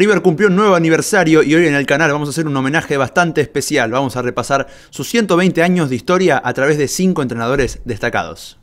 River cumplió un nuevo aniversario y hoy en el canal vamos a hacer un homenaje bastante especial. Vamos a repasar sus 120 años de historia a través de cinco entrenadores destacados.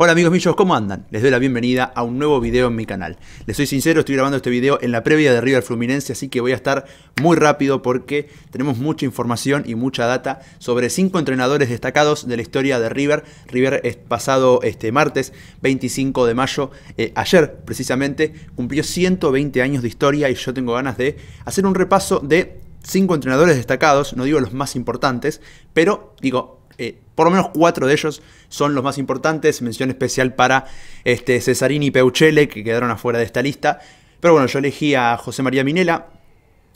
Hola amigos míos, ¿cómo andan? Les doy la bienvenida a un nuevo video en mi canal. Les soy sincero, estoy grabando este video en la previa de River Fluminense, así que voy a estar muy rápido porque tenemos mucha información y mucha data sobre cinco entrenadores destacados de la historia de River. River es pasado este martes 25 de mayo, eh, ayer precisamente, cumplió 120 años de historia y yo tengo ganas de hacer un repaso de cinco entrenadores destacados, no digo los más importantes, pero digo eh, por lo menos cuatro de ellos son los más importantes. Mención especial para este, Cesarini y Peuchele, que quedaron afuera de esta lista. Pero bueno, yo elegí a José María Minela,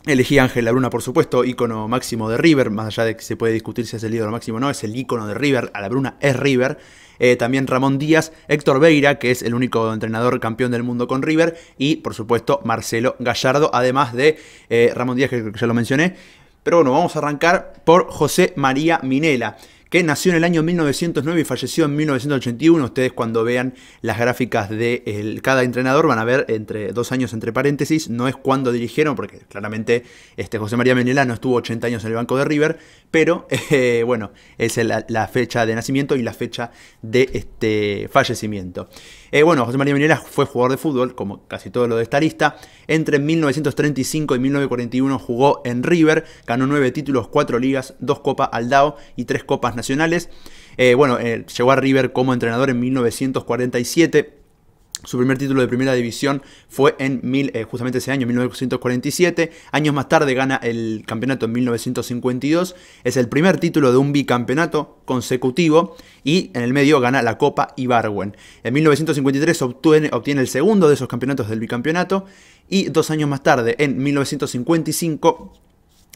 Elegí a Ángel Labruna, por supuesto, ícono máximo de River, más allá de que se puede discutir si es el ídolo máximo o no, es el ícono de River, a Bruna es River. Eh, también Ramón Díaz, Héctor Beira que es el único entrenador campeón del mundo con River, y por supuesto Marcelo Gallardo, además de eh, Ramón Díaz, que ya lo mencioné. Pero bueno, vamos a arrancar por José María Minela que nació en el año 1909 y falleció en 1981. Ustedes cuando vean las gráficas de cada entrenador van a ver entre dos años entre paréntesis, no es cuando dirigieron, porque claramente este José María Menela no estuvo 80 años en el banco de River, pero eh, bueno, es la, fecha de nacimiento y la fecha de este fallecimiento. Eh, bueno, José María Minera fue jugador de fútbol, como casi todo lo de esta lista. Entre 1935 y 1941 jugó en River, ganó nueve títulos, cuatro ligas, dos copas Aldao y tres copas nacionales. Eh, bueno, eh, llegó a River como entrenador en 1947. Su primer título de primera división fue en eh, justamente ese año, 1947. Años más tarde gana el campeonato en 1952. Es el primer título de un bicampeonato consecutivo y en el medio gana la Copa Ibarwen. En 1953 obtiene el segundo de esos campeonatos del bicampeonato y dos años más tarde, en 1955,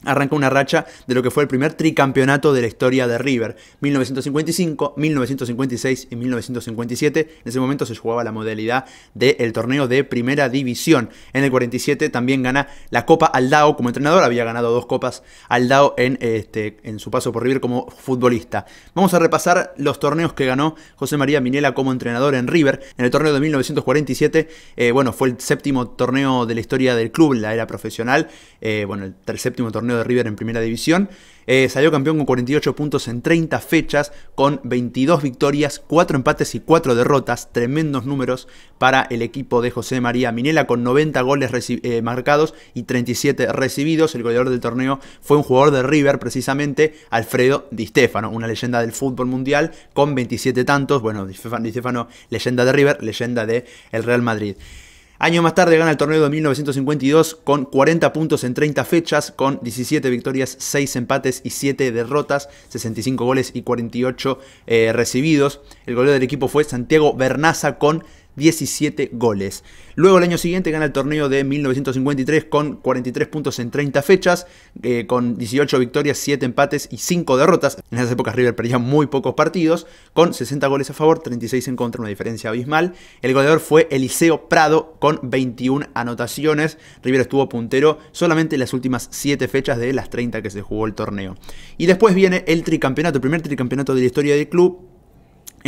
arranca una racha de lo que fue el primer tricampeonato de la historia de River, 1955, 1956 y 1957. En ese momento se jugaba la modalidad del torneo de primera división. En el 47 también gana la Copa Aldao como entrenador, había ganado dos copas Aldao en, este, en su paso por River como futbolista. Vamos a repasar los torneos que ganó José María Minela como entrenador en River. En el torneo de 1947, eh, bueno, fue el séptimo torneo de la historia del club, la era profesional, eh, bueno, el séptimo torneo de River en primera división. Eh, salió campeón con 48 puntos en 30 fechas, con 22 victorias, 4 empates y 4 derrotas. Tremendos números para el equipo de José María Minela, con 90 goles eh, marcados y 37 recibidos. El goleador del torneo fue un jugador de River, precisamente Alfredo Di Stefano, una leyenda del fútbol mundial, con 27 tantos. Bueno, Di Stefano, leyenda de River, leyenda del el Real Madrid. Año más tarde gana el torneo de 1952 con 40 puntos en 30 fechas, con 17 victorias, 6 empates y 7 derrotas, 65 goles y 48 eh, recibidos. El goleador del equipo fue Santiago Bernaza con 17 goles. Luego el año siguiente gana el torneo de 1953 con 43 puntos en 30 fechas, eh, con 18 victorias, 7 empates y 5 derrotas. En esas épocas River perdía muy pocos partidos, con 60 goles a favor, 36 en contra, una diferencia abismal. El goleador fue Eliseo Prado con 21 anotaciones. River estuvo puntero solamente en las últimas 7 fechas de las 30 que se jugó el torneo. Y después viene el tricampeonato, el primer tricampeonato de la historia del club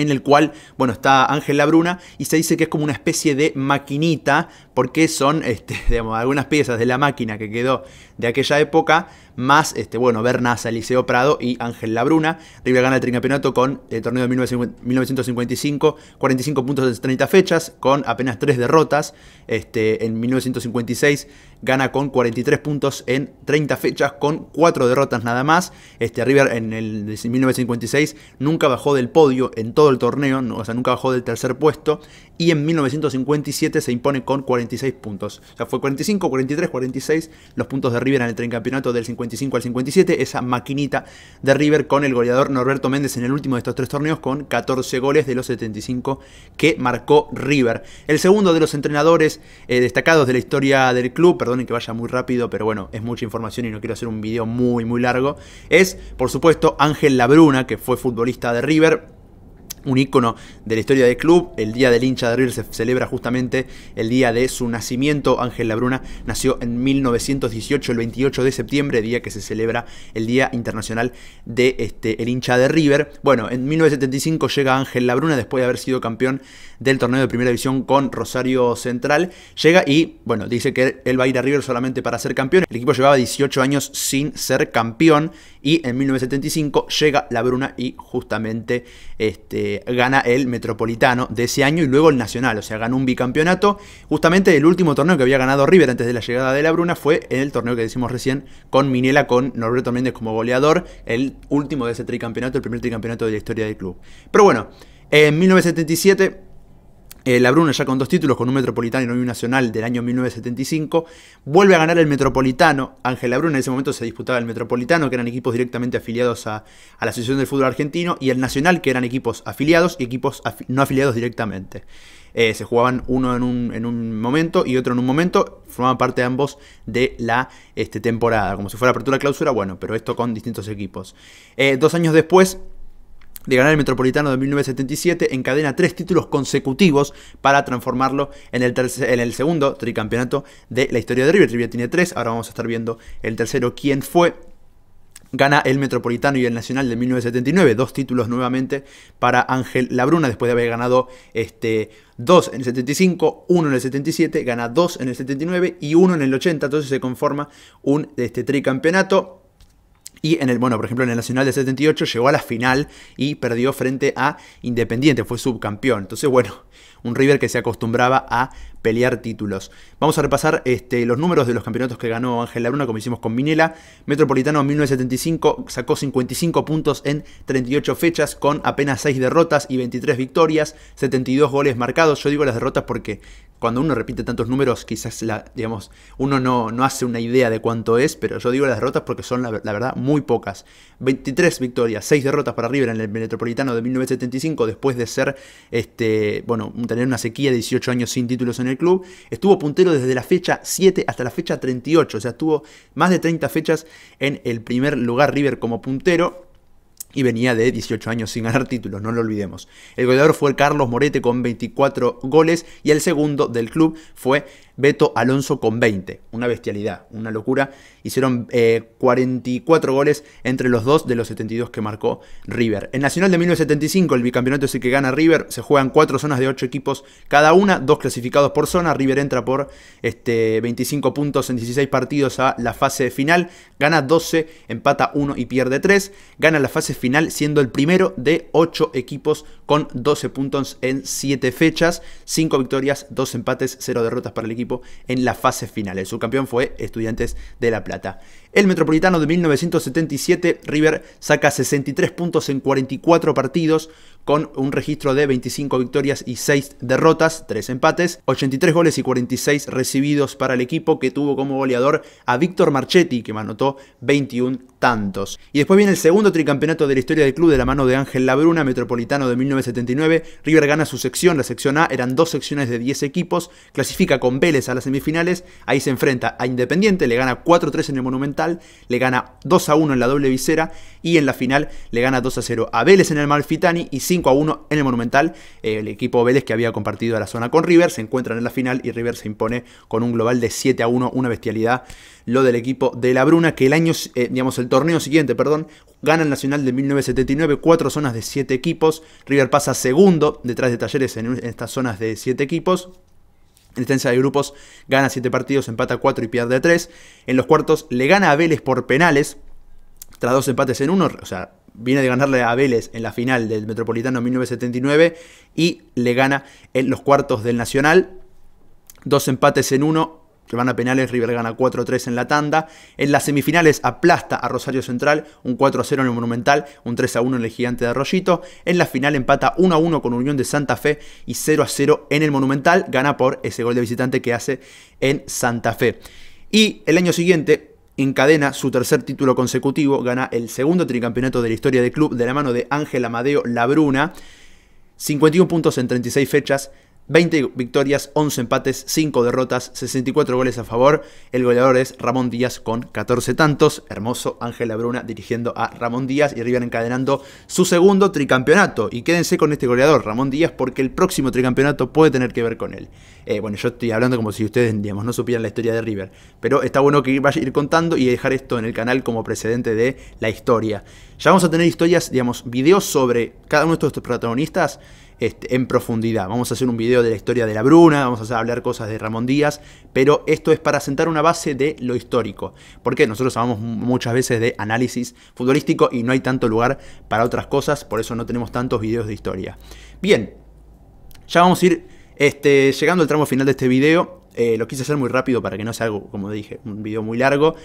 en el cual, bueno, está Ángel Labruna y se dice que es como una especie de maquinita, porque son, este, algunas piezas de la máquina que quedó de aquella época, más este, bueno, Bernaza Eliseo Prado y Ángel Labruna. River gana el tricampeonato con el torneo de 1955, 45 puntos en 30 fechas, con apenas 3 derrotas. Este, en 1956 gana con 43 puntos en 30 fechas, con 4 derrotas nada más. Este, River en el 1956 nunca bajó del podio en todo el torneo, o sea, nunca bajó del tercer puesto y en 1957 se impone con 46 puntos. O sea, fue 45, 43, 46 los puntos de River en el trencampeonato del 55 al 57, esa maquinita de River con el goleador Norberto Méndez en el último de estos tres torneos con 14 goles de los 75 que marcó River. El segundo de los entrenadores eh, destacados de la historia del club, perdonen que vaya muy rápido, pero bueno, es mucha información y no quiero hacer un video muy muy largo, es por supuesto Ángel Labruna, que fue futbolista de River, un ícono de la historia del club. El Día del hincha de River se celebra justamente el día de su nacimiento. Ángel Labruna nació en 1918, el 28 de septiembre, día que se celebra el Día Internacional de este, el hincha de River. Bueno, en 1975 llega Ángel Labruna después de haber sido campeón del torneo de primera división con Rosario Central. Llega y, bueno, dice que él va a ir a River solamente para ser campeón. El equipo llevaba 18 años sin ser campeón y en 1975 llega la Bruna y justamente este, gana el Metropolitano de ese año y luego el Nacional, o sea, ganó un bicampeonato. Justamente el último torneo que había ganado River antes de la llegada de la Bruna fue en el torneo que decimos recién con Minela, con Norberto Méndez como goleador, el último de ese tricampeonato, el primer tricampeonato de la historia del club. Pero bueno, en 1977 eh, la ya con dos títulos, con un Metropolitano y un Nacional del año 1975, vuelve a ganar el Metropolitano. Ángel Bruna en ese momento se disputaba el Metropolitano, que eran equipos directamente afiliados a, la Asociación del Fútbol Argentino, y el Nacional, que eran equipos afiliados y equipos no afiliados directamente. Eh, se jugaban uno en un, momento y otro en un momento, formaban parte de ambos de la este, temporada, como si fuera apertura-clausura, bueno, pero esto con distintos equipos. Eh, dos años después, de ganar el Metropolitano de 1977, encadena tres títulos consecutivos para transformarlo en el, en el segundo tricampeonato de la historia de River. River tiene tres, ahora vamos a estar viendo el tercero quién fue gana el Metropolitano y el Nacional de 1979, dos títulos nuevamente para Ángel Labruna, después de haber ganado este, dos en el 75, uno en el 77, gana dos en el 79 y uno en el 80, entonces se conforma un este, tricampeonato. Y en el, bueno, por ejemplo, en el Nacional de 78 llegó a la final y perdió frente a Independiente, fue subcampeón. Entonces, bueno, un River que se acostumbraba a pelear títulos. Vamos a repasar este, los números de los campeonatos que ganó Ángel Laruna, como hicimos con Minela. Metropolitano en 1975 sacó 55 puntos en 38 fechas, con apenas 6 derrotas y 23 victorias, 72 goles marcados. Yo digo las derrotas porque cuando uno repite tantos números, quizás la, digamos, uno no, no, hace una idea de cuánto es, pero yo digo las derrotas porque son, la, verdad, muy pocas. 23 victorias, 6 derrotas para River en el Metropolitano de 1975, después de ser, este, bueno, tener una sequía de 18 años sin títulos en el club. Estuvo puntero desde la fecha 7 hasta la fecha 38, o sea, estuvo más de 30 fechas en el primer lugar River como puntero y venía de 18 años sin ganar títulos, no lo olvidemos. El goleador fue Carlos Morete con 24 goles y el segundo del club fue Beto Alonso con 20. Una bestialidad, una locura. Hicieron 44 eh, goles entre los dos de los 72 que marcó River. En Nacional de 1975, el bicampeonato es el que gana River. Se juegan cuatro zonas de 8 equipos cada una, dos clasificados por zona. River entra por este, 25 puntos en 16 partidos a la fase final. Gana 12, empata 1 y pierde 3. Gana la fase final siendo el primero de 8 equipos con 12 puntos en 7 fechas. 5 victorias, 2 empates, 0 derrotas para el equipo en las fases finales su campeón fue Estudiantes de La Plata. El Metropolitano de 1977, River saca 63 puntos en 44 partidos, con un registro de 25 victorias y 6 derrotas, 3 empates, 83 goles y 46 recibidos para el equipo que tuvo como goleador a Víctor Marchetti, que anotó 21 tantos. Y después viene el segundo tricampeonato de la historia del club de la mano de Ángel Labruna, Metropolitano de 1979. River gana su sección, la sección A, eran dos secciones de 10 equipos, clasifica con Vélez a las semifinales, ahí se enfrenta a Independiente, le gana 4-3 en el Monumental, le gana 2-1 en la doble visera y en la final le gana 2-0 a Vélez en el Malfitani y 5-1 en el Monumental. el equipo Vélez que había compartido la zona con River se encuentran en la final y River se impone con un global de 7-1, una bestialidad. Lo del equipo de Labruna que el año, eh, digamos, el torneo siguiente, perdón, gana el Nacional de 1979, cuatro zonas de siete equipos. River pasa segundo detrás de Talleres en, estas zonas de siete equipos. En distancia de grupos gana siete partidos, empata cuatro y pierde tres En los cuartos le gana a Vélez por penales, tras dos empates en uno, o sea, viene de ganarle a Vélez en la final del Metropolitano 1979 y le gana en los cuartos del Nacional. Dos empates en uno, que van a penales, River gana 4-3 en la tanda. En las semifinales aplasta a Rosario Central, un 4-0 en el Monumental, un 3-1 en el Gigante de Arroyito. En la final empata 1-1 con Unión de Santa Fe y 0-0 en el Monumental, gana por ese gol de visitante que hace en Santa Fe. Y el año siguiente, encadena su tercer título consecutivo, gana el segundo tricampeonato de la historia del club de la mano de Ángel Amadeo Labruna. 51 puntos en 36 fechas, 20 victorias, 11 empates, 5 derrotas, 64 goles a favor. El goleador es Ramón Díaz con 14 tantos. Hermoso Ángel Labruna dirigiendo a Ramón Díaz y River encadenando su segundo tricampeonato. Y quédense con este goleador, Ramón Díaz, porque el próximo tricampeonato puede tener que ver con él. Eh, bueno, yo estoy hablando como si ustedes, digamos, no supieran la historia de River. Pero está bueno que vaya a ir contando y dejar esto en el canal como precedente de la historia. Ya vamos a tener historias, digamos, videos sobre cada uno de estos protagonistas este, en profundidad. Vamos a hacer un video de la historia de la Bruna, vamos a hablar cosas de Ramón Díaz, pero esto es para sentar una base de lo histórico, porque nosotros hablamos muchas veces de análisis futbolístico y no hay tanto lugar para otras cosas, por eso no tenemos tantos videos de historia. Bien, ya vamos a ir este, llegando al tramo final de este video. Eh, lo quise hacer muy rápido para que no sea algo, como dije, un video muy largo.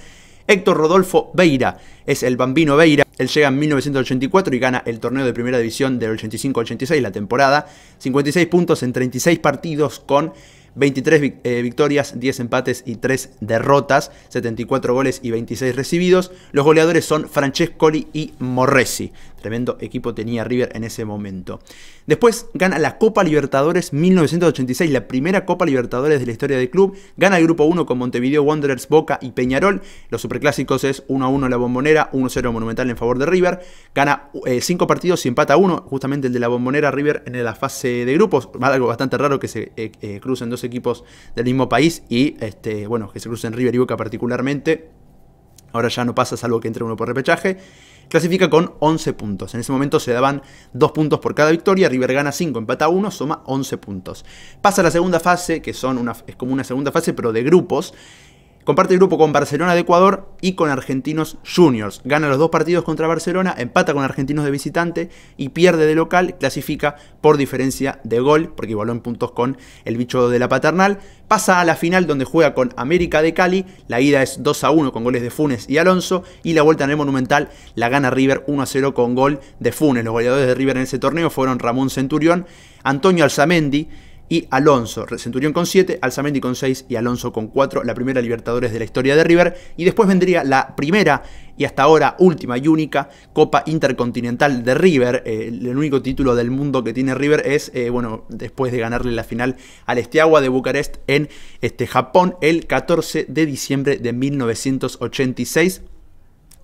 Héctor Rodolfo Beira es el bambino Beira. Él llega en 1984 y gana el torneo de primera división del 85-86, la temporada. 56 puntos en 36 partidos con 23 eh, victorias, 10 empates y 3 derrotas, 74 goles y 26 recibidos. Los goleadores son Francescoli y Morresi. Tremendo equipo tenía River en ese momento. Después gana la Copa Libertadores 1986, la primera Copa Libertadores de la historia del club. Gana el grupo 1 con Montevideo Wanderers, Boca y Peñarol. Los superclásicos es 1 1 la Bombonera, 1 0 Monumental en favor de River. Gana 5 eh, partidos y empata 1, justamente el de la Bombonera River en la fase de grupos. Algo bastante raro que se eh, eh, crucen dos equipos del mismo país y este, bueno, que se crucen River y Boca particularmente. Ahora ya no pasa, salvo que entre uno por repechaje clasifica con 11 puntos. En ese momento se daban 2 puntos por cada victoria, River gana 5, empata 1, suma 11 puntos. Pasa a la segunda fase, que son una, es como una segunda fase, pero de grupos, Comparte el grupo con Barcelona de Ecuador y con Argentinos Juniors. Gana los dos partidos contra Barcelona, empata con Argentinos de visitante y pierde de local, clasifica por diferencia de gol, porque igualó en puntos con el bicho de la paternal. Pasa a la final donde juega con América de Cali, la ida es 2 a 1 con goles de Funes y Alonso y la vuelta en el Monumental la gana River 1 a 0 con gol de Funes. Los goleadores de River en ese torneo fueron Ramón Centurión, Antonio Alzamendi, y Alonso. Centurión con 7, Alzamendi con 6 y Alonso con 4, la primera Libertadores de la historia de River. Y después vendría la primera y hasta ahora última y única Copa Intercontinental de River. Eh, el único título del mundo que tiene River es, eh, bueno, después de ganarle la final al Esteagua de Bucarest en este, Japón el 14 de diciembre de 1986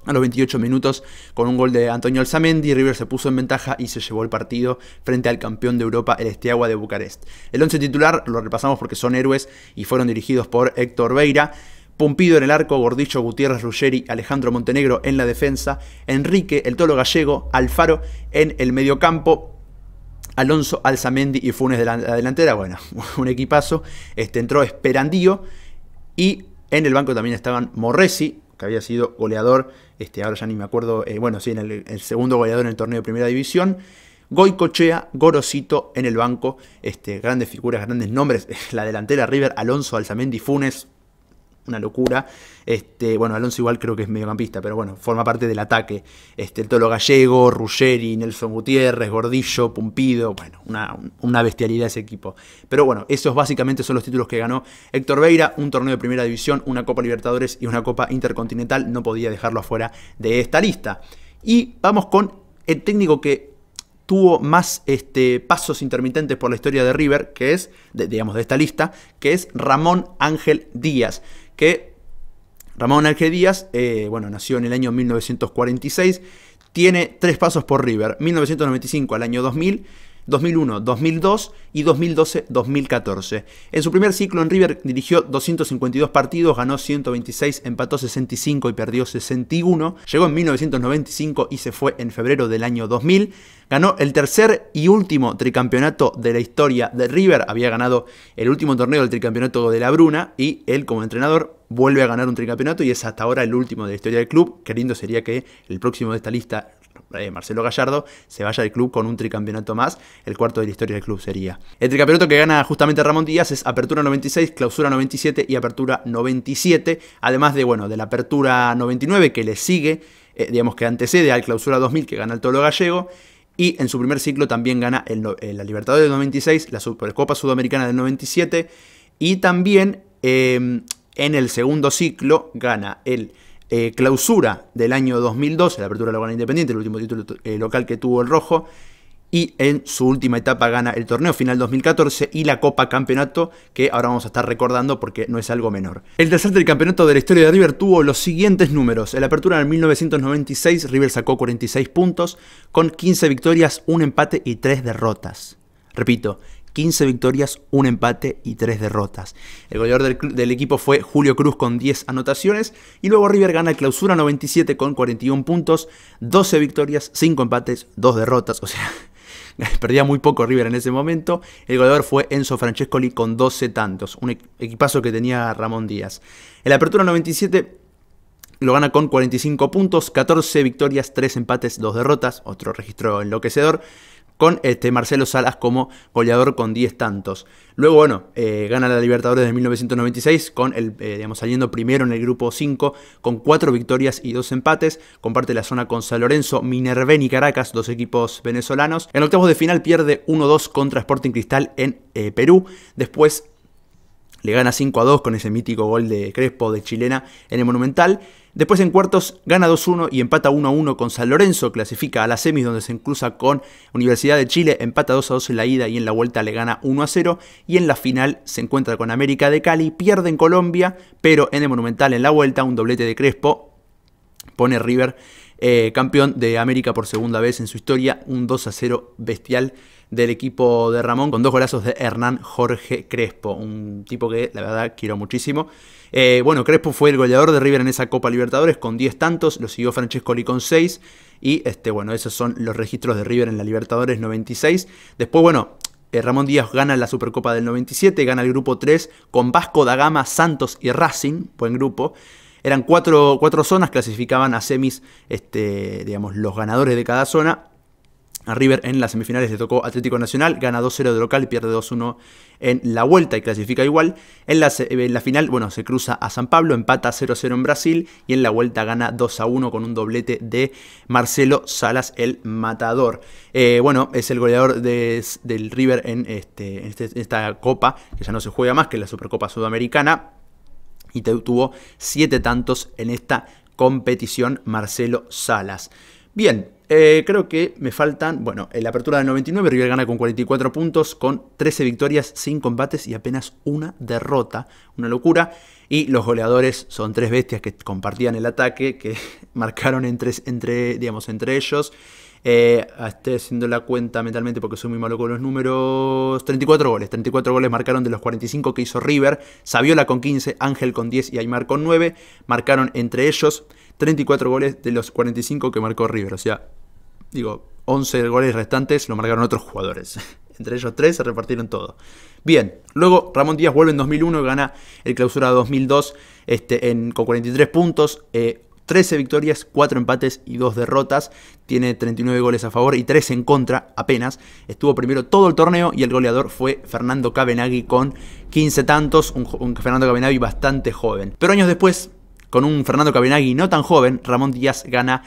a los 28 minutos con un gol de Antonio Alzamendi, River se puso en ventaja y se llevó el partido frente al campeón de Europa, el Esteagua de Bucarest. El once titular lo repasamos porque son héroes y fueron dirigidos por Héctor Veira. Pumpido en el arco, Gordicho, Gutiérrez, Ruggeri, Alejandro Montenegro en la defensa, Enrique, el Tolo Gallego, Alfaro en el mediocampo, Alonso, Alzamendi y Funes de la, delantera. Bueno, un equipazo. Este, entró Esperandío y en el banco también estaban Morresi, que había sido goleador, este, ahora ya ni me acuerdo, eh, bueno, sí, el, segundo goleador en el torneo de primera división. Goicochea, Gorosito en el banco, este, grandes figuras, grandes nombres, la delantera River, Alonso, Alzamendi, Funes, una locura. Este, bueno, Alonso igual creo que es mediocampista, pero bueno, forma parte del ataque. Este, el Tolo Gallego, Ruggeri, Nelson Gutiérrez, Gordillo, Pumpido, bueno, una, bestialidad ese equipo. Pero bueno, esos básicamente son los títulos que ganó Héctor Veira, un torneo de primera división, una Copa Libertadores y una Copa Intercontinental, no podía dejarlo afuera de esta lista. Y vamos con el técnico que tuvo más este, pasos intermitentes por la historia de River, que es, digamos, de esta lista, que es Ramón Ángel Díaz que Ramón Arge Díaz, eh, bueno, nació en el año 1946, tiene tres pasos por River, 1995 al año 2000 2001, 2002 y 2012-2014. En su primer ciclo en River dirigió 252 partidos, ganó 126, empató 65 y perdió 61. Llegó en 1995 y se fue en febrero del año 2000. Ganó el tercer y último tricampeonato de la historia de River. Había ganado el último torneo del tricampeonato de La Bruna y él como entrenador vuelve a ganar un tricampeonato y es hasta ahora el último de la historia del club. lindo sería que el próximo de esta lista eh, Marcelo Gallardo se vaya del club con un tricampeonato más, el cuarto de la historia del club sería. El tricampeonato que gana justamente Ramón Díaz es Apertura 96, Clausura 97 y Apertura 97, además de, bueno, de la Apertura 99 que le sigue, eh, digamos que antecede al Clausura 2000 que gana el Tolo Gallego. Y en su primer ciclo también gana eh, la Libertadores del 96, la Copa Sudamericana del 97 y también em, en el segundo ciclo gana el eh, clausura del año 2012, la apertura local independiente, el último título eh, local que tuvo el Rojo, y en su última etapa gana el torneo final 2014 y la Copa Campeonato que ahora vamos a estar recordando porque no es algo menor. El tercer del campeonato de la historia de River tuvo los siguientes números. En la apertura en 1996 River sacó 46 puntos con 15 victorias, un empate y 3 derrotas. Repito, 15 victorias, un empate y 3 derrotas. El goleador del, del, equipo fue Julio Cruz con 10 anotaciones y luego River gana el clausura 97 con 41 puntos, 12 victorias, 5 empates, 2 derrotas, o sea... Perdía muy poco River en ese momento. El goleador fue Enzo Francescoli con 12 tantos. Un equipazo que tenía Ramón Díaz. En la apertura 97 lo gana con 45 puntos, 14 victorias, 3 empates, 2 derrotas, otro registro enloquecedor con este, Marcelo Salas como goleador con 10 tantos. Luego, bueno, eh, gana la Libertadores de 1996, con el, eh, digamos, saliendo primero en el grupo 5, con 4 victorias y 2 empates. Comparte la zona con San Lorenzo, Minervén y Caracas, dos equipos venezolanos. En octavos de final pierde 1-2 contra Sporting Cristal en eh, Perú. Después le gana 5 a 2 con ese mítico gol de Crespo de Chilena en el Monumental. Después en cuartos gana 2-1 y empata 1-1 con San Lorenzo, clasifica a la semis donde se cruza con Universidad de Chile, empata 2-2 en la ida y en la vuelta le gana 1-0 a y en la final se encuentra con América de Cali, pierde en Colombia, pero en el Monumental en la vuelta un doblete de Crespo pone River eh, campeón de América por segunda vez en su historia, un 2-0 a bestial del equipo de Ramón, con dos golazos de Hernán Jorge Crespo, un tipo que la verdad quiero muchísimo. Eh, bueno, Crespo fue el goleador de River en esa Copa Libertadores con 10 tantos, lo siguió Li con 6 y este, bueno, esos son los registros de River en la Libertadores 96. Después, bueno, eh, Ramón Díaz gana la Supercopa del 97, gana el grupo 3 con Vasco da Gama, Santos y Racing, buen grupo. Eran cuatro, cuatro zonas, clasificaban a semis este, digamos, los ganadores de cada zona. A River en las semifinales le tocó Atlético Nacional, gana 2-0 de local, pierde 2-1 en la vuelta y clasifica igual. Eh, en la, final, bueno, se cruza a San Pablo, empata 0-0 en Brasil y en la vuelta gana 2-1 con un doblete de Marcelo Salas, el matador. Eh, bueno, es el goleador del River este, este, en, esta copa, que ya no se juega más que la Supercopa Sudamericana. Y tuvo siete tantos en esta competición Marcelo Salas. Bien, eh, creo que me faltan, bueno, en la apertura del 99 River gana con 44 puntos, con 13 victorias, sin combates y apenas una derrota, una locura. Y los goleadores son tres bestias que compartían el ataque, que marcaron entre, entre, digamos, entre ellos. Eh, estoy haciendo la cuenta mentalmente porque soy muy malo con los números. 34 goles. 34 goles marcaron de los 45 que hizo River. Saviola con 15, Ángel con 10 y Aymar con 9. Marcaron entre ellos 34 goles de los 45 que marcó River. O sea, Digo, 11 goles restantes lo marcaron otros jugadores. Entre ellos tres se repartieron todo. Bien, luego Ramón Díaz vuelve en 2001, gana el clausura 2002 este, con 43 puntos, 13 eh, victorias, 4 empates y 2 derrotas. Tiene 39 goles a favor y 3 en contra apenas. Estuvo primero todo el torneo y el goleador fue Fernando Cabenagui con 15 tantos, un, un Fernando Cabenagui bastante joven. Pero años después, con un Fernando Cabenagui no tan joven, Ramón Díaz gana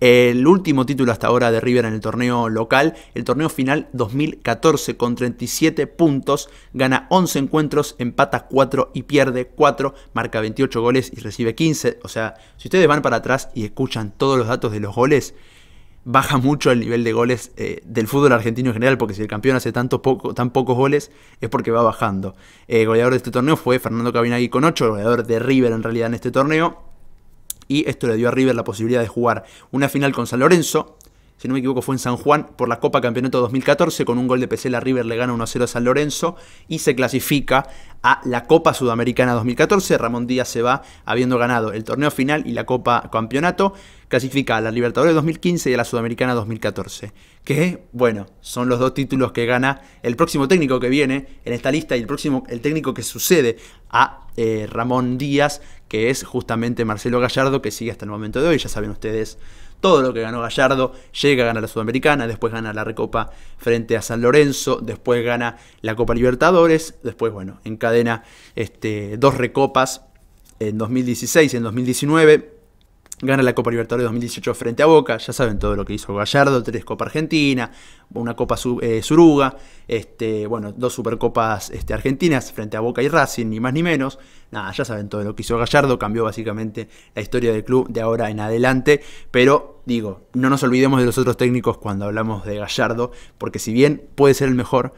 el último título hasta ahora de River en el torneo local, el torneo final 2014 con 37 puntos, gana 11 encuentros, empata 4 y pierde 4, marca 28 goles y recibe 15. O sea, si ustedes van para atrás y escuchan todos los datos de los goles, baja mucho el nivel de goles eh, del fútbol argentino en general, porque si el campeón hace tan pocos goles es porque va bajando. El eh, goleador de este torneo fue Fernando Cabinagui con 8, goleador de River en realidad en este torneo y esto le dio a River la posibilidad de jugar una final con San Lorenzo, si no me equivoco fue en San Juan, por la Copa Campeonato 2014, con un gol de Pesela River le gana 1-0 a San Lorenzo y se clasifica a la Copa Sudamericana 2014. Ramón Díaz se va habiendo ganado el torneo final y la Copa Campeonato, clasifica a la Libertadores 2015 y a la Sudamericana 2014, que bueno, son los dos títulos que gana el próximo técnico que viene en esta lista y el próximo el técnico que sucede a eh, Ramón Díaz que es justamente Marcelo Gallardo, que sigue hasta el momento de hoy. Ya saben ustedes todo lo que ganó Gallardo. Llega a ganar la Sudamericana, después gana la Recopa frente a San Lorenzo, después gana la Copa Libertadores, después, bueno, encadena este, dos recopas en 2016 y en 2019 gana la Copa Libertadores 2018 frente a Boca, ya saben todo lo que hizo Gallardo, tres Copa Argentina, una Copa eh, Suruga, este, bueno, dos Supercopas este, Argentinas frente a Boca y Racing, ni más ni menos. Nada, ya saben todo lo que hizo Gallardo, cambió básicamente la historia del club de ahora en adelante, pero digo, no nos olvidemos de los otros técnicos cuando hablamos de Gallardo, porque si bien puede ser el mejor,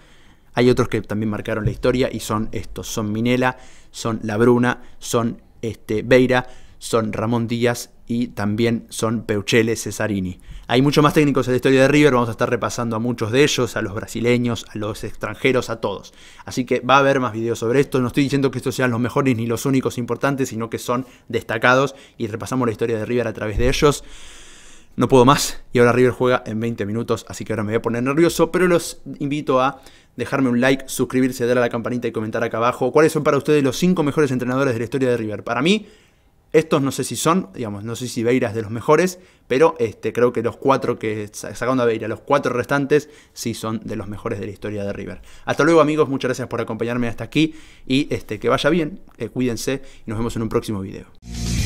hay otros que también marcaron la historia y son estos, son Minela, son La Bruna, son este, Beira, son Ramón Díaz y también son Peuchele Cesarini. Hay muchos más técnicos en la historia de River, vamos a estar repasando a muchos de ellos, a los brasileños, a los extranjeros, a todos. Así que va a haber más videos sobre esto, no estoy diciendo que estos sean los mejores ni los únicos importantes, sino que son destacados y repasamos la historia de River a través de ellos. No puedo más y ahora River juega en 20 minutos, así que ahora me voy a poner nervioso, pero los invito a dejarme un like, suscribirse, darle a la campanita y comentar acá abajo cuáles son para ustedes los 5 mejores entrenadores de la historia de River. Para mí, estos no sé si son, digamos, no sé si Beira es de los mejores, pero este, creo que los cuatro que, sacando a Beira, los cuatro restantes sí son de los mejores de la historia de River. Hasta luego amigos, muchas gracias por acompañarme hasta aquí y este, que vaya bien, eh, cuídense y nos vemos en un próximo video.